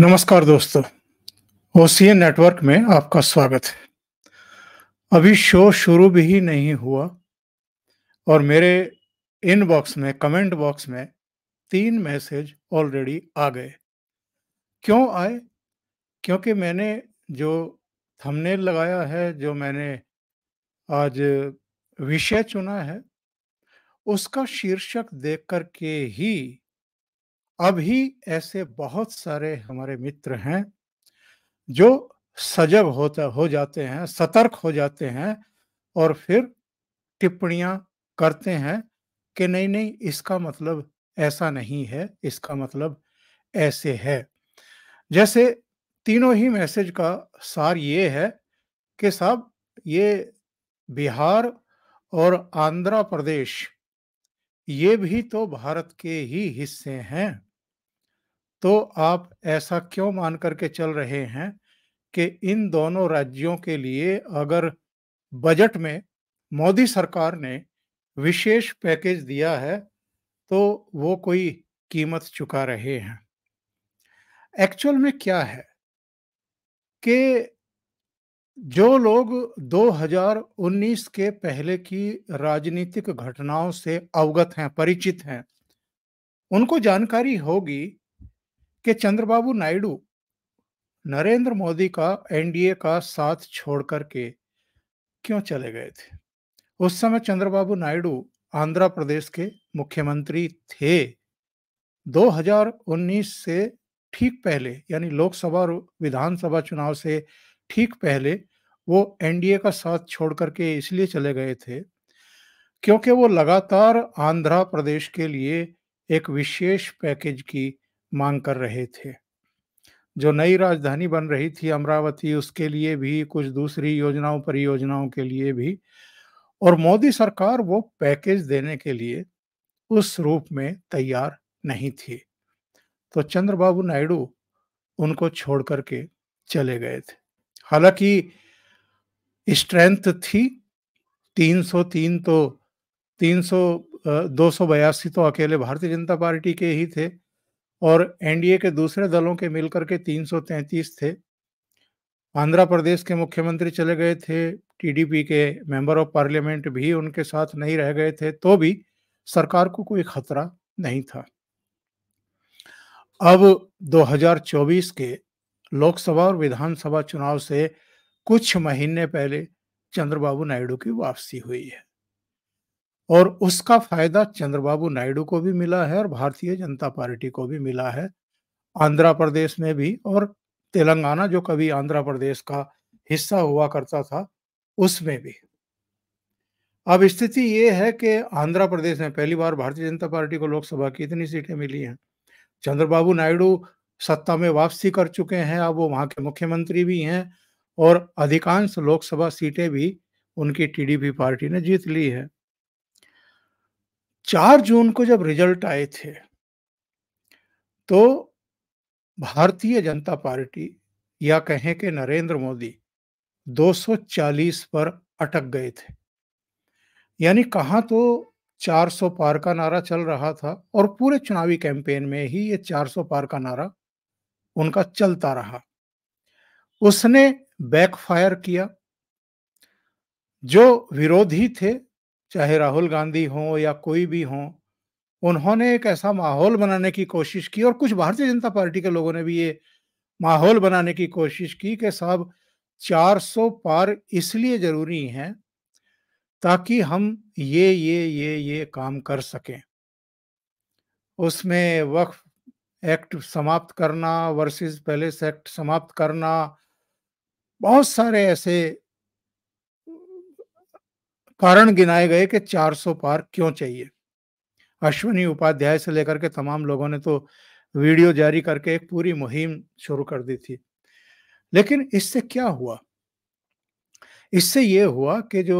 नमस्कार दोस्तों OCA network में आपका स्वागत है अभी शो शुरू भी ही नहीं हुआ और मेरे इनबॉक्स में कमेंट बॉक्स में तीन मैसेज ऑलरेडी आ गए क्यों आए क्योंकि मैंने जो थंबनेल लगाया है जो मैंने आज विषय चुना है उसका शीर्षक देख कर के ही अभी ऐसे बहुत सारे हमारे मित्र हैं जो सजग होता हो जाते हैं सतर्क हो जाते हैं और फिर टिप्पणियां करते हैं कि नहीं नहीं इसका मतलब ऐसा नहीं है इसका मतलब ऐसे है जैसे तीनों ही मैसेज का सार ये है कि साहब ये बिहार और आंध्र प्रदेश ये भी तो भारत के ही हिस्से हैं तो आप ऐसा क्यों मान करके चल रहे हैं कि इन दोनों राज्यों के लिए अगर बजट में मोदी सरकार ने विशेष पैकेज दिया है तो वो कोई कीमत चुका रहे हैं एक्चुअल में क्या है कि जो लोग 2019 के पहले की राजनीतिक घटनाओं से अवगत हैं परिचित हैं उनको जानकारी होगी कि चंद्रबाबू नायडू नरेंद्र मोदी का एनडीए का साथ छोड़ के क्यों चले गए थे उस समय चंद्रबाबू नायडू आंध्र प्रदेश के मुख्यमंत्री थे 2019 से ठीक पहले यानी लोकसभा और विधानसभा चुनाव से ठीक पहले वो एनडीए का साथ छोड़ करके इसलिए चले गए थे क्योंकि वो लगातार आंध्र प्रदेश के लिए एक विशेष पैकेज की मांग कर रहे थे जो नई राजधानी बन रही थी अमरावती उसके लिए भी कुछ दूसरी योजनाओं परियोजनाओं के लिए भी और मोदी सरकार वो पैकेज देने के लिए उस रूप में तैयार नहीं थी तो चंद्रबाबू नायडू उनको छोड़ करके चले गए थे हालांकि स्ट्रेंथ थी 303 तो 300 दो सौ बयासी तो अकेले भारतीय जनता पार्टी के ही थे और एनडीए के दूसरे दलों के मिलकर के 333 थे आंध्र प्रदेश के मुख्यमंत्री चले गए थे टीडीपी के मेंबर ऑफ पार्लियामेंट भी उनके साथ नहीं रह गए थे तो भी सरकार को कोई खतरा नहीं था अब 2024 के लोकसभा और विधानसभा चुनाव से कुछ महीने पहले चंद्रबाबू नायडू की वापसी हुई है और उसका फायदा चंद्रबाबू नायडू को भी मिला है और भारतीय जनता पार्टी को भी मिला है आंध्र प्रदेश में भी और तेलंगाना जो कभी आंध्र प्रदेश का हिस्सा हुआ करता था उसमें भी अब स्थिति ये है कि आंध्र प्रदेश में पहली बार भारतीय जनता पार्टी को लोकसभा की इतनी सीटें मिली हैं चंद्रबाबू नायडू सत्ता में वापसी कर चुके हैं अब वो वहाँ के मुख्यमंत्री भी हैं और अधिकांश लोकसभा सीटें भी उनकी टीडीपी पार्टी ने जीत ली है चार जून को जब रिजल्ट आए थे तो भारतीय जनता पार्टी या कहें कि नरेंद्र मोदी 240 पर अटक गए थे यानी कहा तो 400 पार का नारा चल रहा था और पूरे चुनावी कैंपेन में ही ये 400 पार का नारा उनका चलता रहा उसने बैकफायर किया जो विरोधी थे चाहे राहुल गांधी हों या कोई भी हों उन्होंने एक ऐसा माहौल बनाने की कोशिश की और कुछ भारतीय जनता पार्टी के लोगों ने भी ये माहौल बनाने की कोशिश की कि साहब 400 पार इसलिए जरूरी हैं ताकि हम ये ये ये ये काम कर सकें उसमें वक्फ एक्ट समाप्त करना वर्सेस पैलेस एक्ट समाप्त करना बहुत सारे ऐसे कारण गिनाए गए कि 400 पार क्यों चाहिए अश्वनी उपाध्याय से लेकर के तमाम लोगों ने तो वीडियो जारी करके एक पूरी मुहिम शुरू कर दी थी लेकिन इससे क्या हुआ इससे ये हुआ कि जो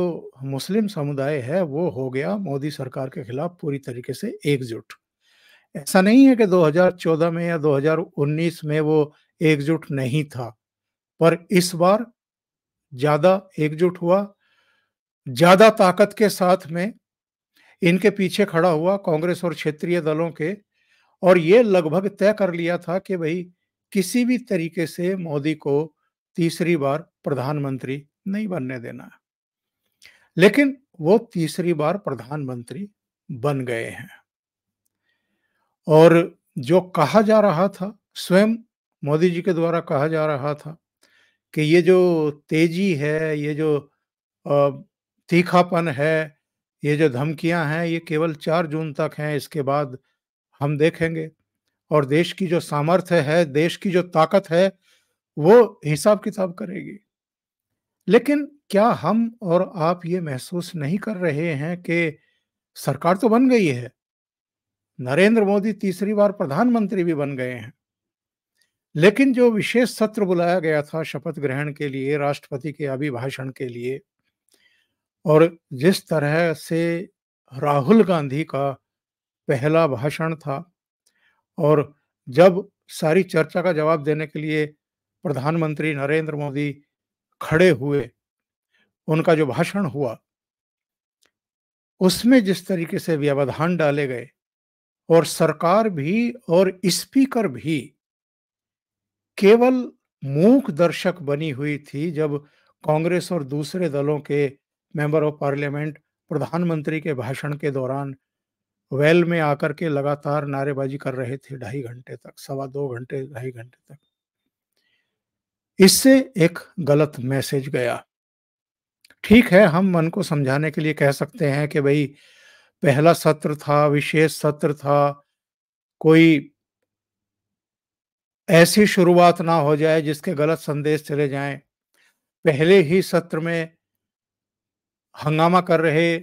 मुस्लिम समुदाय है वो हो गया मोदी सरकार के खिलाफ पूरी तरीके से एकजुट ऐसा नहीं है कि 2014 में या 2019 में वो एकजुट नहीं था पर इस बार ज्यादा एकजुट हुआ ज्यादा ताकत के साथ में इनके पीछे खड़ा हुआ कांग्रेस और क्षेत्रीय दलों के और ये लगभग तय कर लिया था कि भाई किसी भी तरीके से मोदी को तीसरी बार प्रधानमंत्री नहीं बनने देना लेकिन वो तीसरी बार प्रधानमंत्री बन गए हैं और जो कहा जा रहा था स्वयं मोदी जी के द्वारा कहा जा रहा था कि ये जो तेजी है ये जो तीखापन है ये जो धमकियां हैं ये केवल चार जून तक हैं इसके बाद हम देखेंगे और देश की जो सामर्थ्य है देश की जो ताकत है वो हिसाब किताब करेगी लेकिन क्या हम और आप ये महसूस नहीं कर रहे हैं कि सरकार तो बन गई है नरेंद्र मोदी तीसरी बार प्रधानमंत्री भी बन गए हैं लेकिन जो विशेष सत्र बुलाया गया था शपथ ग्रहण के लिए राष्ट्रपति के अभिभाषण के लिए और जिस तरह से राहुल गांधी का पहला भाषण था और जब सारी चर्चा का जवाब देने के लिए प्रधानमंत्री नरेंद्र मोदी खड़े हुए उनका जो भाषण हुआ उसमें जिस तरीके से व्यवधान डाले गए और सरकार भी और स्पीकर भी केवल मूक दर्शक बनी हुई थी जब कांग्रेस और दूसरे दलों के मेंबर ऑफ पार्लियामेंट प्रधानमंत्री के भाषण के दौरान वेल में आकर के लगातार नारेबाजी कर रहे थे ढाई घंटे तक सवा दो घंटे ढाई घंटे तक इससे एक गलत मैसेज गया ठीक है हम मन को समझाने के लिए कह सकते हैं कि भाई पहला सत्र था विशेष सत्र था कोई ऐसी शुरुआत ना हो जाए जिसके गलत संदेश चले जाएं पहले ही सत्र में हंगामा कर रहे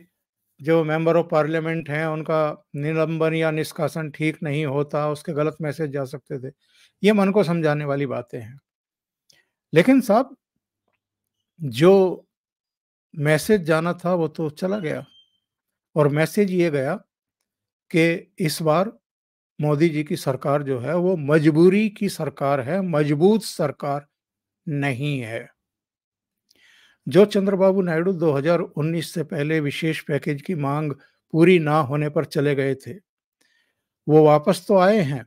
जो मेंबर ऑफ पार्लियामेंट हैं उनका निलंबन या निष्कासन ठीक नहीं होता उसके गलत मैसेज जा सकते थे ये मन को समझाने वाली बातें हैं लेकिन साहब जो मैसेज जाना था वो तो चला गया और मैसेज ये गया कि इस बार मोदी जी की सरकार जो है वो मजबूरी की सरकार है मजबूत सरकार नहीं है जो चंद्रबाबू नायडू 2019 से पहले विशेष पैकेज की मांग पूरी ना होने पर चले गए थे वो वापस तो आए हैं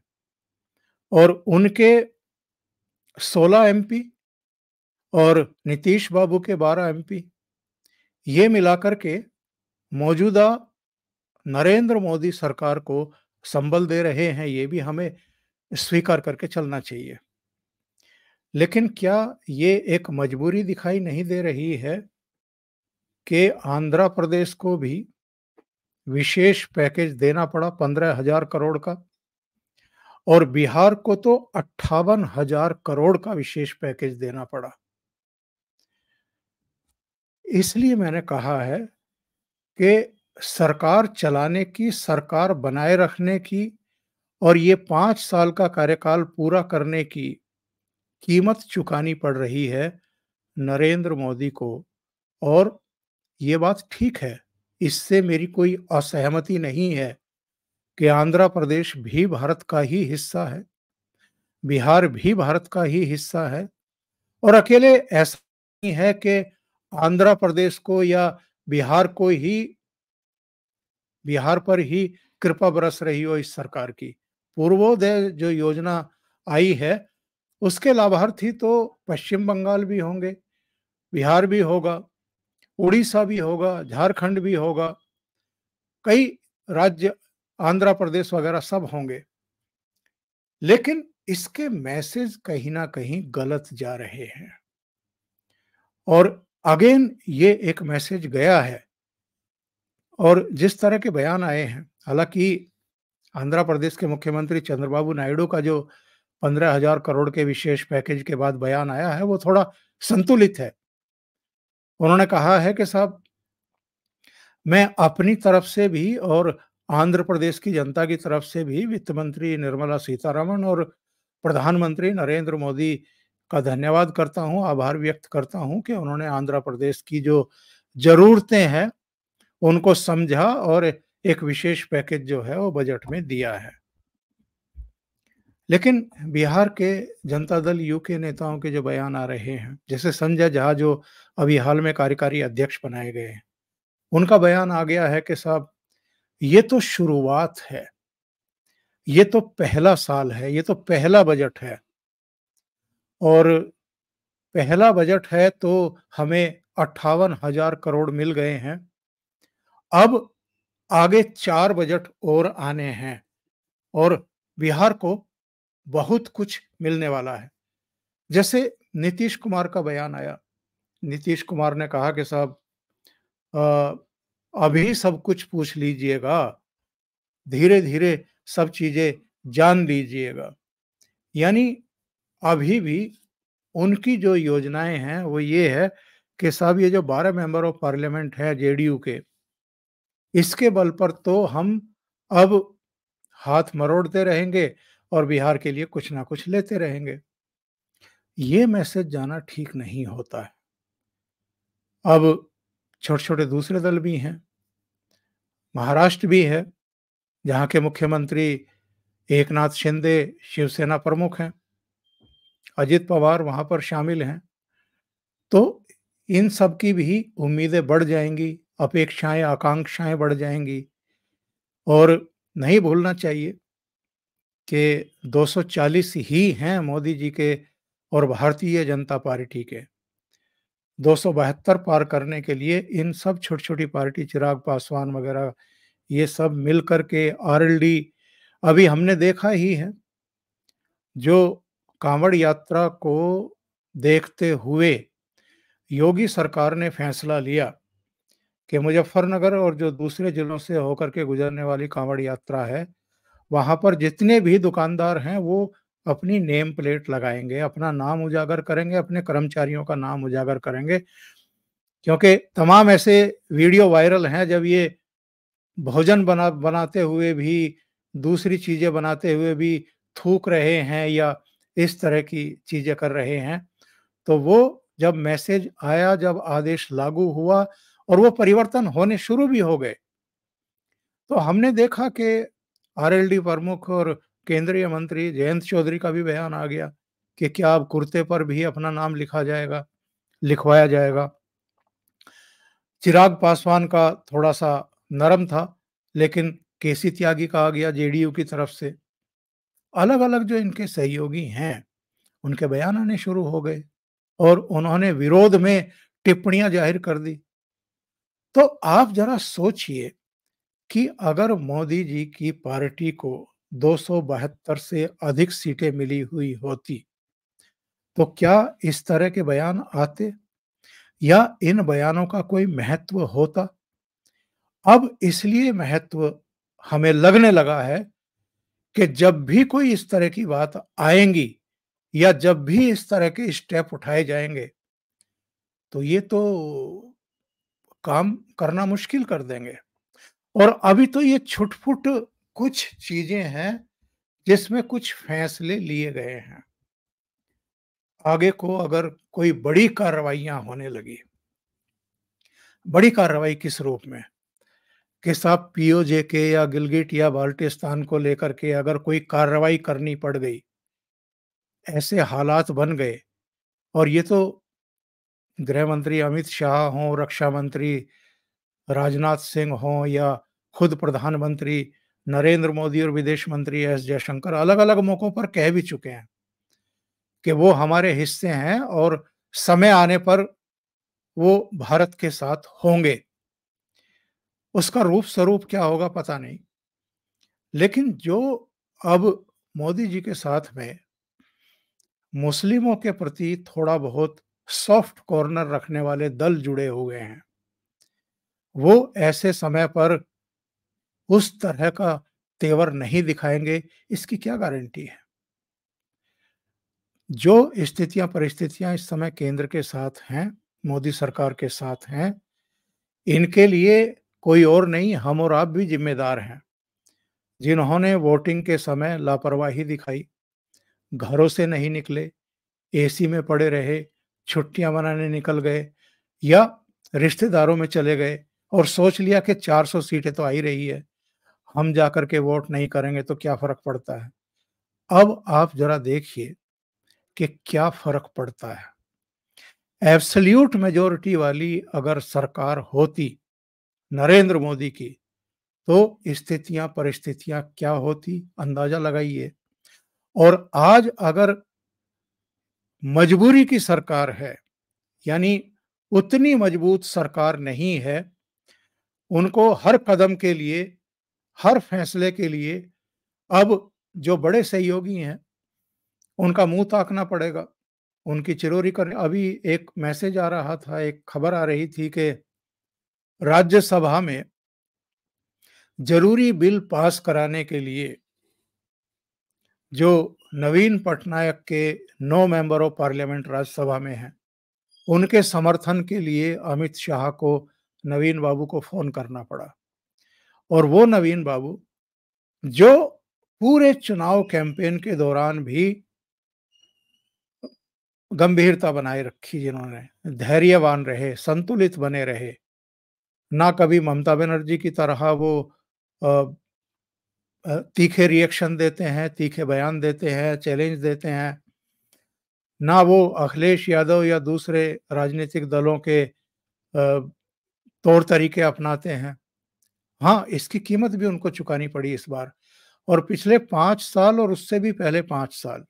और उनके 16 एमपी और नीतीश बाबू के 12 एमपी ये मिलाकर के मौजूदा नरेंद्र मोदी सरकार को संबल दे रहे हैं ये भी हमें स्वीकार करके चलना चाहिए लेकिन क्या ये एक मजबूरी दिखाई नहीं दे रही है कि आंध्र प्रदेश को भी विशेष पैकेज देना पड़ा पंद्रह हजार करोड़ का और बिहार को तो अट्ठावन हजार करोड़ का विशेष पैकेज देना पड़ा इसलिए मैंने कहा है कि सरकार चलाने की सरकार बनाए रखने की और ये पांच साल का कार्यकाल पूरा करने की कीमत चुकानी पड़ रही है नरेंद्र मोदी को और ये बात ठीक है इससे मेरी कोई असहमति नहीं है कि आंध्र प्रदेश भी भारत का ही हिस्सा है बिहार भी भारत का ही हिस्सा है और अकेले ऐसा नहीं है कि आंध्र प्रदेश को या बिहार को ही बिहार पर ही कृपा बरस रही हो इस सरकार की पूर्वोदय जो योजना आई है उसके लाभार्थी तो पश्चिम बंगाल भी होंगे बिहार भी होगा उड़ीसा भी होगा झारखंड भी होगा कई राज्य आंध्र प्रदेश वगैरह सब होंगे लेकिन इसके मैसेज कहीं ना कहीं गलत जा रहे हैं और अगेन ये एक मैसेज गया है और जिस तरह के बयान आए हैं हालांकि आंध्र प्रदेश के मुख्यमंत्री चंद्रबाबू नायडू का जो पंद्रह हजार करोड़ के विशेष पैकेज के बाद बयान आया है वो थोड़ा संतुलित है उन्होंने कहा है कि साहब मैं अपनी तरफ से भी और आंध्र प्रदेश की जनता की तरफ से भी वित्त मंत्री निर्मला सीतारमण और प्रधानमंत्री नरेंद्र मोदी का धन्यवाद करता हूं आभार व्यक्त करता हूं कि उन्होंने आंध्र प्रदेश की जो जरूरतें हैं उनको समझा और एक विशेष पैकेज जो है वो बजट में दिया है लेकिन बिहार के जनता दल यू के नेताओं के जो बयान आ रहे हैं जैसे संजय झा जो अभी हाल में कार्यकारी अध्यक्ष बनाए गए हैं उनका बयान आ गया है कि साहब ये तो शुरुआत है ये तो पहला साल है ये तो पहला बजट है और पहला बजट है तो हमें अट्ठावन हजार करोड़ मिल गए हैं अब आगे चार बजट और आने हैं और बिहार को बहुत कुछ मिलने वाला है जैसे नीतीश कुमार का बयान आया नीतीश कुमार ने कहा कि साहब अभी सब कुछ पूछ लीजिएगा धीरे धीरे सब चीजें जान लीजिएगा यानी अभी भी उनकी जो योजनाएं हैं वो ये है कि साहब ये जो बारह मेंबर ऑफ पार्लियामेंट है जेडीयू के इसके बल पर तो हम अब हाथ मरोड़ते रहेंगे और बिहार के लिए कुछ ना कुछ लेते रहेंगे ये मैसेज जाना ठीक नहीं होता है अब छोटे छोटे दूसरे दल भी हैं महाराष्ट्र भी है जहाँ के मुख्यमंत्री एक नाथ शिंदे शिवसेना प्रमुख हैं अजित पवार वहाँ पर शामिल हैं तो इन सब की भी उम्मीदें बढ़ जाएंगी अपेक्षाएं आकांक्षाएं बढ़ जाएंगी और नहीं भूलना चाहिए कि 240 ही हैं मोदी जी के और भारतीय जनता पार्टी के दो पार करने के लिए इन सब छोटी छोटी पार्टी चिराग पासवान वगैरह ये सब मिल कर के आरएलडी अभी हमने देखा ही है जो कांवड़ यात्रा को देखते हुए योगी सरकार ने फैसला लिया कि मुजफ्फरनगर और जो दूसरे जिलों से होकर के गुजरने वाली कांवड़ यात्रा है वहां पर जितने भी दुकानदार हैं वो अपनी नेम प्लेट लगाएंगे अपना नाम उजागर करेंगे अपने कर्मचारियों का नाम उजागर करेंगे क्योंकि तमाम ऐसे वीडियो वायरल हैं जब ये भोजन बना बनाते हुए भी दूसरी चीज़ें बनाते हुए भी थूक रहे हैं या इस तरह की चीज़ें कर रहे हैं तो वो जब मैसेज आया जब आदेश लागू हुआ और वो परिवर्तन होने शुरू भी हो गए तो हमने देखा कि आरएलडी प्रमुख और केंद्रीय मंत्री जयंत चौधरी का भी बयान आ गया कि क्या अब कुर्ते पर भी अपना नाम लिखा जाएगा लिखवाया जाएगा चिराग पासवान का थोड़ा सा नरम था लेकिन केसी त्यागी कहा गया जेडीयू की तरफ से अलग अलग जो इनके सहयोगी हैं उनके बयान आने शुरू हो गए और उन्होंने विरोध में टिप्पणियां जाहिर कर दी तो आप जरा सोचिए कि अगर मोदी जी की पार्टी को दो से अधिक सीटें मिली हुई होती तो क्या इस तरह के बयान आते या इन बयानों का कोई महत्व होता अब इसलिए महत्व हमें लगने लगा है कि जब भी कोई इस तरह की बात आएंगी या जब भी इस तरह के स्टेप उठाए जाएंगे तो ये तो काम करना मुश्किल कर देंगे और अभी तो ये छुटपुट कुछ चीजें हैं जिसमें कुछ फैसले लिए गए हैं आगे को अगर कोई बड़ी कार्रवाइयां होने लगी बड़ी कार्रवाई किस रूप में कि साहब पीओजे के या गिलगिट या बाल्टिस्तान को लेकर के अगर कोई कार्रवाई करनी पड़ गई ऐसे हालात बन गए और ये तो गृह मंत्री अमित शाह हों रक्षा मंत्री राजनाथ सिंह हों या खुद प्रधानमंत्री नरेंद्र मोदी और विदेश मंत्री एस जयशंकर अलग अलग मौकों पर कह भी चुके हैं कि वो हमारे हिस्से हैं और समय आने पर वो भारत के साथ होंगे उसका रूप स्वरूप क्या होगा पता नहीं लेकिन जो अब मोदी जी के साथ में मुस्लिमों के प्रति थोड़ा बहुत सॉफ्ट कॉर्नर रखने वाले दल जुड़े हुए हैं वो ऐसे समय पर उस तरह का तेवर नहीं दिखाएंगे इसकी क्या गारंटी है जो स्थितियां परिस्थितियां इस समय केंद्र के साथ हैं मोदी सरकार के साथ हैं इनके लिए कोई और नहीं हम और आप भी जिम्मेदार हैं जिन्होंने वोटिंग के समय लापरवाही दिखाई घरों से नहीं निकले एसी में पड़े रहे छुट्टियां मनाने निकल गए या रिश्तेदारों में चले गए और सोच लिया कि 400 सीटें तो आई रही है हम जा के वोट नहीं करेंगे तो क्या फर्क पड़ता है अब आप जरा देखिए कि क्या फर्क पड़ता है एब्सल्यूट मेजोरिटी वाली अगर सरकार होती नरेंद्र मोदी की तो स्थितियां परिस्थितियां क्या होती अंदाजा लगाइए और आज अगर मजबूरी की सरकार है यानी उतनी मजबूत सरकार नहीं है उनको हर कदम के लिए हर फैसले के लिए अब जो बड़े सहयोगी हैं उनका मुंह ताकना पड़ेगा उनकी चिरोरी कर अभी एक मैसेज आ रहा था एक खबर आ रही थी कि राज्यसभा में जरूरी बिल पास कराने के लिए जो नवीन पटनायक के नौ मेंबर ऑफ पार्लियामेंट राज्यसभा में हैं उनके समर्थन के लिए अमित शाह को नवीन बाबू को फोन करना पड़ा और वो नवीन बाबू जो पूरे चुनाव कैंपेन के दौरान भी गंभीरता बनाए रखी जिन्होंने धैर्यवान रहे संतुलित बने रहे ना कभी ममता बनर्जी की तरह वो तीखे रिएक्शन देते हैं तीखे बयान देते हैं चैलेंज देते हैं ना वो अखिलेश यादव या दूसरे राजनीतिक दलों के तौर तरीके अपनाते हैं हाँ इसकी कीमत भी उनको चुकानी पड़ी इस बार और पिछले पांच साल और उससे भी पहले पांच साल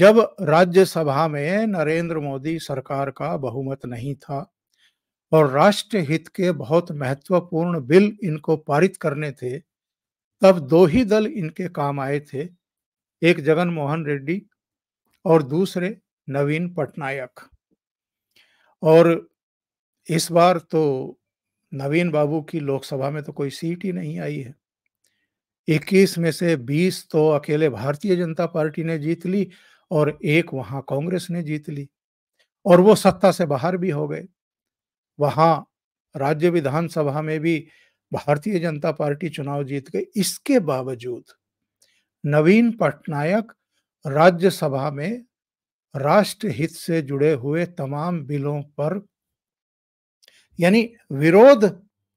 जब राज्यसभा में नरेंद्र मोदी सरकार का बहुमत नहीं था और राष्ट्र हित के बहुत महत्वपूर्ण बिल इनको पारित करने थे तब दो ही दल इनके काम आए थे एक जगन मोहन रेड्डी और दूसरे नवीन पटनायक और इस बार तो नवीन बाबू की लोकसभा में तो कोई सीट ही नहीं आई है 21 में से 20 तो अकेले भारतीय जनता पार्टी ने जीत ली और एक वहां कांग्रेस ने जीत ली और वो सत्ता से बाहर भी हो गए वहां राज्य विधानसभा में भी भारतीय जनता पार्टी चुनाव जीत गई इसके बावजूद नवीन पटनायक राज्यसभा में राष्ट्र हित से जुड़े हुए तमाम बिलों पर यानी विरोध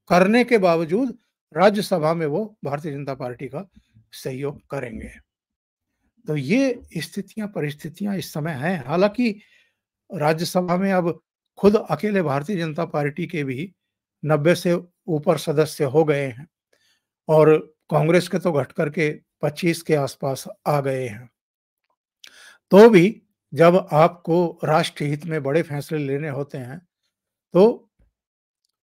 करने के बावजूद राज्यसभा में वो भारतीय जनता पार्टी का सहयोग करेंगे तो ये स्थितियां परिस्थितियां इस समय हैं हालांकि राज्यसभा में अब खुद अकेले भारतीय जनता पार्टी के भी नब्बे से ऊपर सदस्य हो गए हैं और कांग्रेस के तो घट करके 25 के आसपास आ गए हैं तो भी जब आपको राष्ट्र हित में बड़े फैसले लेने होते हैं तो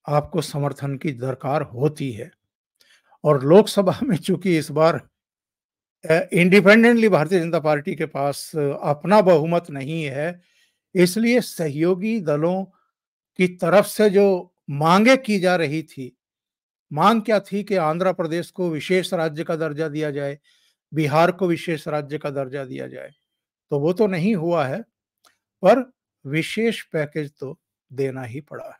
आपको समर्थन की दरकार होती है और लोकसभा में चूंकि इस बार इंडिपेंडेंटली भारतीय जनता पार्टी के पास अपना बहुमत नहीं है इसलिए सहयोगी दलों की तरफ से जो मांगे की जा रही थी मांग क्या थी कि आंध्र प्रदेश को विशेष राज्य का दर्जा दिया जाए बिहार को विशेष राज्य का दर्जा दिया जाए तो वो तो नहीं हुआ है पर विशेष पैकेज तो देना ही पड़ा है